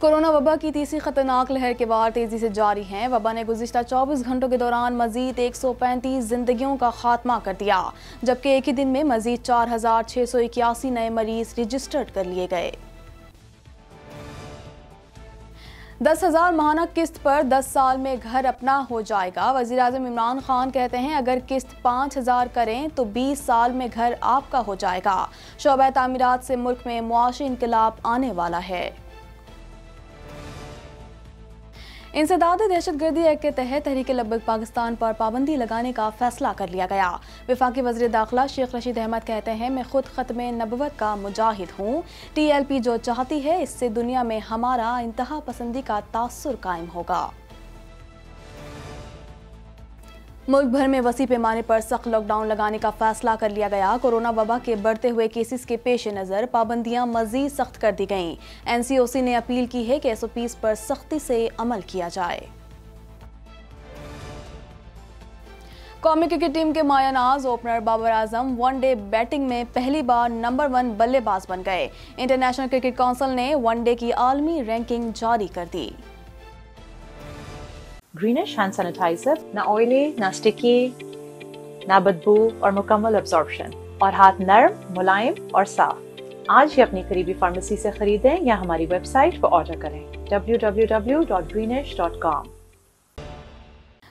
Corona वबा की तीसरी खतरनाक लहर के बाद तेजी से जारी हैं वबा ने गुजशत 24 घंटों के दौरान मजीद 135 जिंदगियों का खात्मा कर दिया जबकि एक ही दिन में मजीद चार हजार छह सौ इक्यासी नए मरीज रजिस्टर्ड कर लिए गए दस हज़ार महाना किस्त पर दस साल में घर अपना हो जाएगा वजीर अजम इमरान खान कहते हैं अगर किस्त पाँच हज़ार करें तो बीस साल में घर आपका हो जाएगा शोबा तमीरत से मुल्क में मुआशी इनकलाब आने वाला है इंसदाद दहशत गर्दी एक्ट के तहत तहरीक लबक पाकिस्तान पर पाबंदी लगाने का फैसला कर लिया गया विफाक वजी दाखिला शेख रशीद अहमद कहते हैं मैं खुद ख़त्म नबवत का मुजाहिद हूँ टी एल पी जो चाहती है इससे दुनिया में हमारा इंतहा पसंदी का तासर कायम होगा मुल्क भर में वसी पैमाने पर सख्त लॉकडाउन लगाने का फैसला कर लिया गया कोरोना वबा के बढ़ते हुए केसेस के पेश नज़र पाबंदियां मजीद सख्त कर दी गईं एनसीओसी ने अपील की है कि एस पर सख्ती से अमल किया जाए कौमी क्रिकेट टीम के मायानाज opener Babar Azam one day batting में पहली बार नंबर वन बल्लेबाज बन गए इंटरनेशनल क्रिकेट काउंसिल ने वनडे की आलमी रैंकिंग जारी कर दी greenish hand sanitizer, ना oily, ना sticky, ना बदबू और मुकम्मल absorption और हाथ नर्म मुलायम और साफ आज ही अपनी करीबी फार्मेसी से खरीदें या हमारी वेबसाइट पर ऑर्डर करें www.greenish.com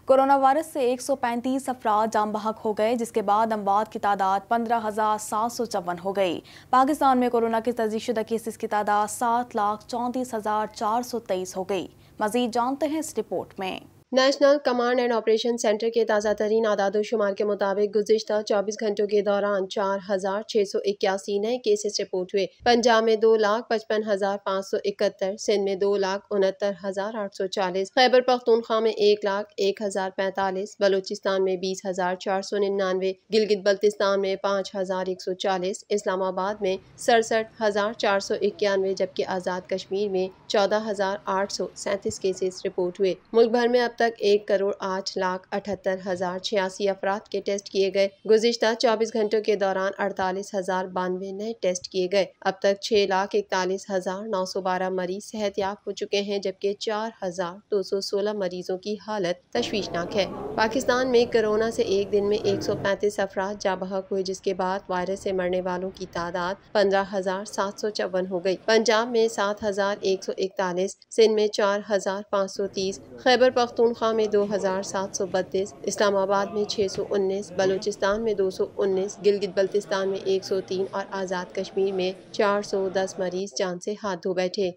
कोरोना वायरस से 135 अफराद जाम बहक हो गए जिसके बाद अमवात की तादाद पंद्रह हज़ार सात सौ चौवन हो गई पाकिस्तान में कोरोना के तजीशुदा केसेस की तादाद सात लाख चौंतीस हज़ार चार सौ तेईस हो गई मजीद जानते हैं इस रिपोर्ट में National Command and Operation Centre के ताज़ा तरीन आदादोशुमार के मुताबिक गुजशत चौबीस घंटों के दौरान चार हज़ार छः सौ इक्यासी नए केसेस रिपोर्ट हुए पंजाब में दो लाख पचपन हज़ार पाँच सौ इकहत्तर सिंध में दो लाख उनहत्तर हज़ार आठ सौ चालीस खैबर पख्तूनख्वा में एक लाख एक हज़ार पैंतालीस बलोचिस्तान में बीस हज़ार चार सौ निन्यानवे गिलगित बल्तिस्तान में पाँच हज़ार एक सौ चालीस इस्लामाबाद में सड़सठ हज़ार चार सौ इक्यानवे जबकि आज़ाद कश्मीर में चौदह हज़ार आठ सौ सैंतीस केसेस रिपोर्ट हुए मुल्क भर में अब तक तक एक करोड़ आठ लाख अठहत्तर हज़ार छियासी अफराद के टेस्ट किए गए गुजशत चौबीस घंटों के दौरान अड़तालीस हज़ार बानवे नए टेस्ट किए गए अब तक छह लाख इकतालीस हज़ार नौ सौ बारह मरीज सेहत याब हो चुके हैं जबकि चार हज़ार दो सौ सोलह मरीजों की हालत तशवीशनाक है पाकिस्तान में कोरोना से एक दिन में एक सौ पैंतीस अफराद बहक हुए जिसके बाद वायरस से मरने वालों की तादाद पंद्रह हजार सात सौ चौवन हो गई। पंजाब में सात हजार एक सौ इकतालीस सिंध में चार हजार पाँच सौ तीस खैबर पख्तून तनख्वाह में दो हज़ार सात सौ बत्तीस इस्लामाबाद में छः सौ उन्नीस बलूचिस्तान में दो सौ उन्नीस गिलगित बल्तिस्तान में एक सौ तीन और आज़ाद कश्मीर में चार सौ दस मरीज जान से हाथ धो बैठे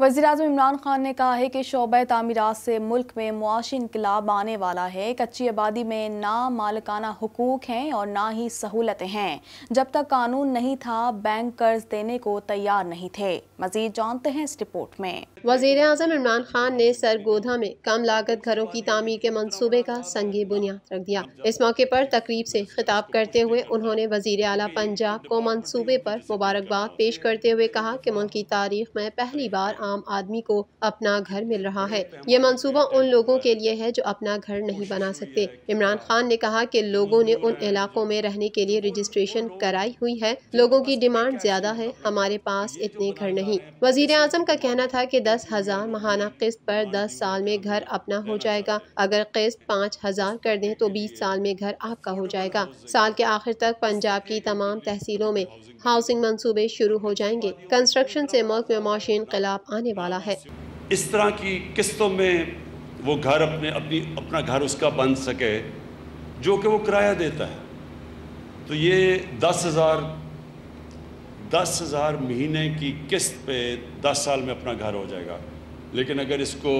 वजी अजम इमरान खान ने कहा है कि शोब तमीरत से मुल्क में मुआशी इनकलाब आने वाला है कच्ची आबादी में ना मालकाना हकूक़ हैं और ना ही सहूलतें हैं जब तक कानून नहीं था बैंक कर्ज देने को तैयार नहीं थे मजीद जानते हैं इस रिपोर्ट में वजीर अजम इमरान खान ने सरगोधा में कम लागत घरों की तमीर के मनसूबे का संगी बुनियाद रख दिया इस मौके पर तकरीब से खिताब करते हुए उन्होंने वजीर अला पंजाब को मनसूबे पर मुबारकबाद पेश करते हुए कहा कि मुल्क की तारीख में पहली बार आम आदमी को अपना घर मिल रहा है ये मंसूबा उन लोगों के लिए है जो अपना घर नहीं बना सकते इमरान हाँ। खान ने कहा कि लोगों ने उन इलाकों में रहने के लिए रजिस्ट्रेशन कराई हुई है लोगों की डिमांड ज्यादा है हमारे पास इतने घर नहीं वजीर आजम का कहना था की दस हजार महाना किस्त पर दस साल में घर अपना हो जाएगा अगर किस्त पाँच हजार कर दें तो बीस साल में घर आपका हो जाएगा साल के आखिर तक पंजाब की तमाम तहसीलों में हाउसिंग मंसूबे शुरू हो जाएंगे कंस्ट्रक्शन से मुल्क में मौसी इनकलाब आने वाला है इस तरह की किस्तों में वो घर अपने अपनी अपना घर उसका बन सके जो कि वो किराया देता है तो ये दस हज़ार दस हज़ार महीने की किस्त पे दस साल में अपना घर हो जाएगा लेकिन अगर इसको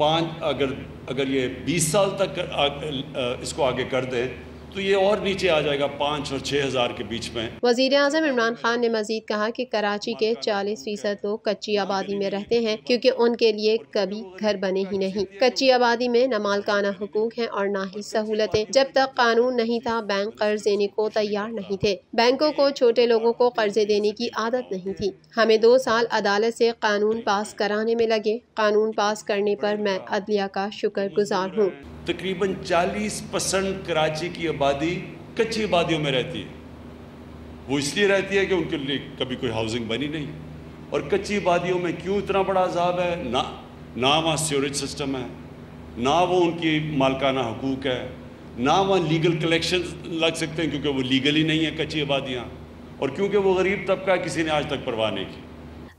पाँच अगर अगर ये बीस साल तक इसको आगे कर दें तो ये और नीचे आ जाएगा पाँच और छह हज़ार के बीच में वजीर अजम इमरान खान ने मजीद कहा की कराची के चालीस फीसद लोग कच्ची आबादी में रहते हैं क्यूँकी उनके लिए कभी घर बने ही नहीं कच्ची आबादी में न मालकाना हकूक है और न ही सहूलतें जब तक कानून नहीं था बैंक कर्ज देने को तैयार नहीं थे बैंकों को छोटे लोगों को कर्जे देने की आदत नहीं थी हमें दो साल अदालत से कानून पास कराने में लगे कानून पास करने पर मैं अदलिया का शुक्र गुजार हूँ तकरीबन 40 परसेंट कराची की आबादी कच्ची आबादियों में रहती है वो इसलिए रहती है कि उनके लिए कभी कोई हाउसिंग बनी नहीं और कच्ची आबादियों में क्यों इतना बड़ा अजाब है ना ना वहाँ स्योरेज सिस्टम है ना वो उनकी मालकाना हकूक है ना वहाँ लीगल कलेक्शन लग सकते हैं क्योंकि वो लीगल ही नहीं है कच्ची आबादियाँ और क्योंकि वो गरीब तबका किसी ने आज तक परवाह नहीं की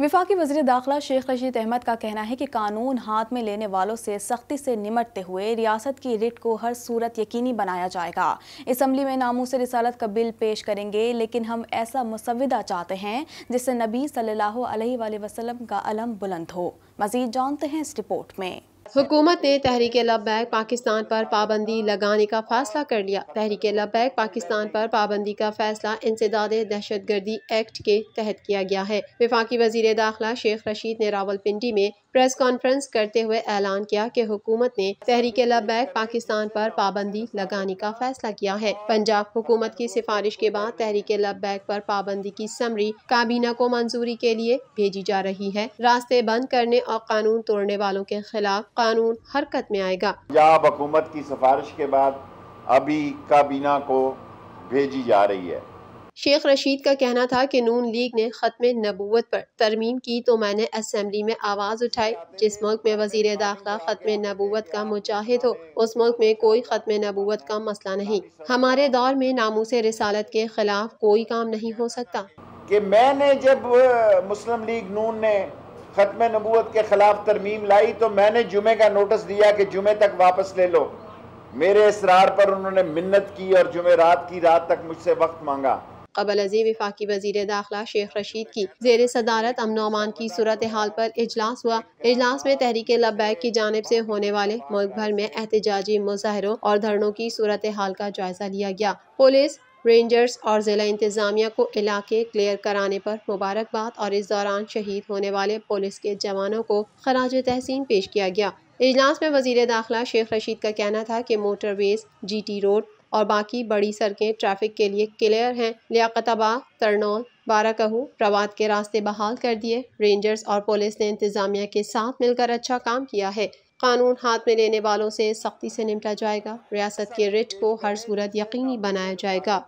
विफाकी वजी दाखिला शेख रशीद अहमद का कहना है कि कानून हाथ में लेने वालों से सख्ती से निमटते हुए रियासत की रिट को हर सूरत यकीनी बनाया जाएगा इसम्बली में नामों से रिसालत का बिल पेश करेंगे लेकिन हम ऐसा मुसविदा चाहते हैं जिससे नबी सल्लल्लाहु अलैहि वसल्लम का अलम बुलंद हो मजीद जानते हैं इस रिपोर्ट में हुकूमत ने तहरीक लबैक पाकिस्तान पर पाबंदी लगाने का फैसला कर लिया तहरीक लबैक पाकिस्तान पर पाबंदी का फैसला इंसदाद दहशत गर्दी एक्ट के तहत किया गया है विफाकी वजीर दाखिला शेख रशीद ने रावलपिंडी में प्रेस कॉन्फ्रेंस करते हुए ऐलान किया कि हुकूमत ने तहरीक लबैक पाकिस्तान पर पाबंदी लगाने का फैसला किया है पंजाब हुकूमत की सिफारिश के बाद तहरीक लबैक पर पाबंदी की समरी काबीना को मंजूरी के लिए भेजी जा रही है रास्ते बंद करने और कानून तोड़ने वालों के खिलाफ कानून हरकत में आएगा पंजाब हुकूमत की सिफारिश के बाद अभी काबीना को भेजी जा रही है शेख रशीद का कहना था कि नून लीग ने ख़त्म नबूत पर तरमीम की तो मैंने असम्बली में आवाज़ उठाई जिस मुल्क में वजीर दाखिला ख़त्म नबूत का मुजाहिद हो उस मुल्क में कोई ख़त्म नबूत का मसला नहीं हमारे दौर में नामूस रसालत के ख़िलाफ़ कोई काम नहीं हो सकता कि मैंने जब मुस्लिम लीग नून ने ख़त्म नबूत के ख़िलाफ़ तरमीम लाई तो मैंने जुमे का नोटिस दिया कि जुमे तक वापस ले लो मेरे इसरार पर उन्होंने मिन्नत की और जुमे रात की रात तक मुझसे वक्त मांगा कबल अजीम विफाकी वजीर दाखिला शेख रशीद की जेर सदारत अमन अमान की सूरत हाल पर इजलास हुआ इजलास में तहरीक लबैक की जानब ऐसी होने वाले मुल्क भर में एहतजाजी मुजाहरों और धरनों की सूरत हाल का जायजा लिया गया पुलिस रेंजर्स और ज़िला इंतज़ामिया को इलाके क्लियर कराने पर मुबारकबाद और इस दौरान शहीद होने वाले पुलिस के जवानों को खराज तहसीन पेश किया गया इजलास में वजीर दाखिला शेख रशीद का कहना था कि मोटरवेज जीटी रोड और बाकी बड़ी सड़कें ट्रैफिक के लिए क्लियर हैं लियाकतबा तरनौल बाराकहू प्रवाद के रास्ते बहाल कर दिए रेंजर्स और पुलिस ने इंतजामिया के साथ मिलकर अच्छा काम किया है कानून हाथ में लेने वालों से सख्ती से निपटा जाएगा रियासत के रिट को हर सूरत यकीनी बनाया जाएगा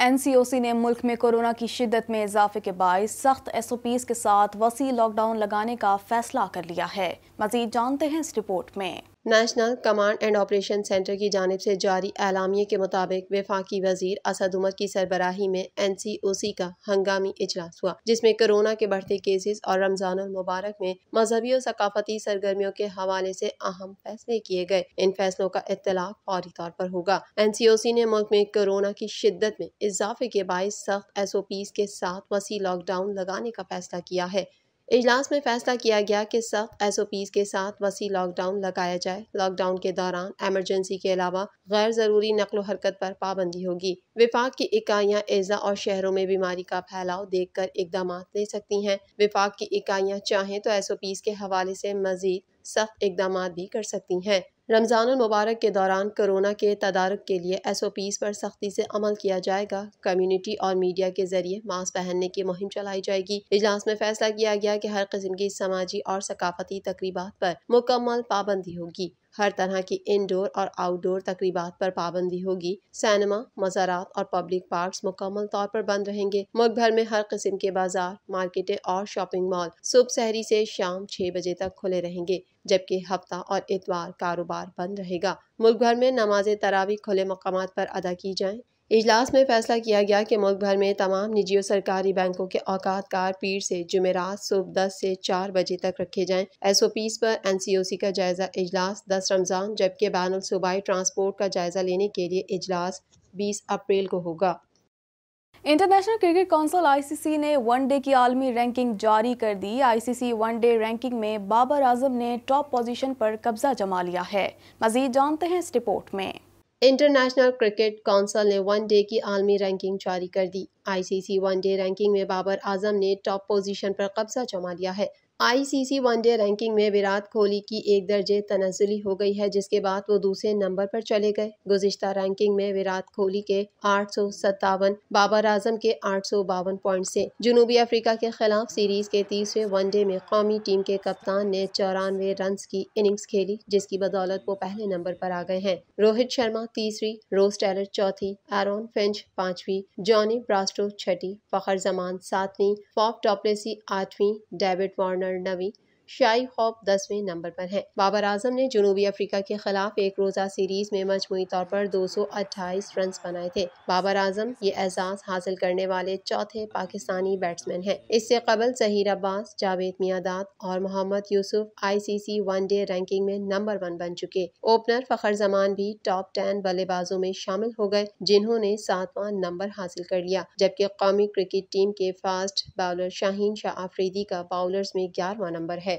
एनसीओसी ने मुल्क में कोरोना की शिदत में इजाफे के बायस सख्त एस ओ पीज के साथ वसी लॉकडाउन लगाने का फैसला कर लिया है मजीद जानते हैं इस रिपोर्ट में National Command and Operation Centre की जानब से जारी एलामी के मुताबिक वफाकी वजीर असद उमर की सरबराही में एन सी ओ सी का हंगामी इजलास हुआ जिसमें कोरोना के बढ़ते केसेज और रमजान मुबारक में मजहबी और सकाफती सरगर्मियों के हवाले से अहम फैसले किए गए इन फैसलों का इतला फौरी तौर पर होगा एन सी ओ सी ने मुल्क में कोरोना की शिद्दत में इजाफे के बायस सख्त एस ओ पीज के साथ वसी लॉकडाउन लगाने का फैसला किया है इजलास में फैसला किया गया कि सख्त एस ओ पीज़ के साथ वसी लॉकडाउन लगाया जाए लॉकडाउन के दौरान एमरजेंसी के अलावा गैर ज़रूरी नकल हरकत पर पाबंदी होगी विफाक की इकाइयाँ एजा और शहरों में बीमारी का फैलाव देख कर इकदाम ले सकती हैं विफाक की इकाइयाँ चाहें तो एस ओ पीज़ के हवाले से मजीद सख्त इकदाम भी कर सकती हैं रमज़ानमबारक के दौरान कोरोना के तदारक के लिए एस ओ पीज़ पर सख्ती से अमल किया जाएगा कम्यूनिटी और मीडिया के जरिए मास्क पहनने की मुहिम चलाई जाएगी इजलास में फैसला किया गया कि हर किस्म की समाजी और सकाफती तकरीबा पर मुकम्मल पाबंदी होगी हर तरह की इनडोर और आउटडोर तकरीबा पर पाबंदी होगी सिनेमा मज़ारात और पब्लिक पार्क मुकम्मल तौर पर बंद रहेंगे मुल्क भर में हर किस्म के बाजार मार्केटें और शॉपिंग मॉल सुबह सहरी से शाम छह बजे तक खुले रहेंगे जबकि हफ्ता और इतवार कारोबार बंद रहेगा मुल्क भर में नमाज तरावी खुले मकाम पर अदा की जाए इजलास में फैसला किया गया कि मुल्क भर में तमाम निजी और सरकारी बैंकों के औकात कार पीर से जुमेरात सुबह दस से चार बजे तक रखे जाएं एस ओ पीज पर एन सी ओ सी का जायजा इजलास दस रमज़ान जबकि बैन सूबाई ट्रांसपोर्ट का जायजा लेने के लिए इजलास बीस अप्रैल को होगा इंटरनेशनल क्रिकेट काउंसिल आईसीसी ने वनडे की आलमी रैंकिंग जारी कर दी आईसीसी वनडे रैंकिंग में बाबर आजम ने टॉप पोजीशन पर कब्जा जमा लिया है मजीद जानते हैं इस रिपोर्ट में इंटरनेशनल क्रिकेट काउंसिल ने वनडे की आलमी रैंकिंग जारी कर दी आईसीसी वनडे रैंकिंग में बाबर आजम ने टॉप पोजीशन पर कब्जा जमा लिया है आईसीसी वनडे रैंकिंग में विराट कोहली की एक दर्जे तनजली हो गई है जिसके बाद वो दूसरे नंबर पर चले गए गुजशत रैंकिंग में विराट कोहली के आठ सौ सत्तावन बाबर आजम के आठ सौ बावन पॉइंट से जनूबी अफ्रीका के खिलाफ सीरीज के तीसरे वनडे में कौमी टीम के कप्तान ने चौरानवे रन की इनिंग्स खेली जिसकी बदौलत वो पहले नंबर पर आ गए हैं रोहित शर्मा तीसरी रोज टेलर चौथी एरोन फिंच पांचवी जॉनी ब्रास्टो छठी फखर जमान सातवीं फॉफ टॉपलेसी आठवीं डेविड वार्नर नवी शाही खौफ दसवें नंबर पर हैं बाबर आजम ने जनूबी अफ्रीका के खिलाफ एक रोजा सीरीज में मजमुई तौर पर 228 रन बनाए थे बाबर आजम ये एजाज हासिल करने वाले चौथे पाकिस्तानी बैट्समैन हैं इससे कबल जहीर अब्बास जावेद मियादाद और Mohammad Yousuf ICC one day ranking में नंबर वन बन चुके ओपनर फखर जमान भी टॉप टेन बल्लेबाजों में शामिल हो गए जिन्होंने सातवां नंबर हासिल कर लिया जबकि कौमी क्रिकेट टीम के फास्ट बॉलर शाहीन शाह आफरीदी का बॉलर में ग्यारहवा नंबर है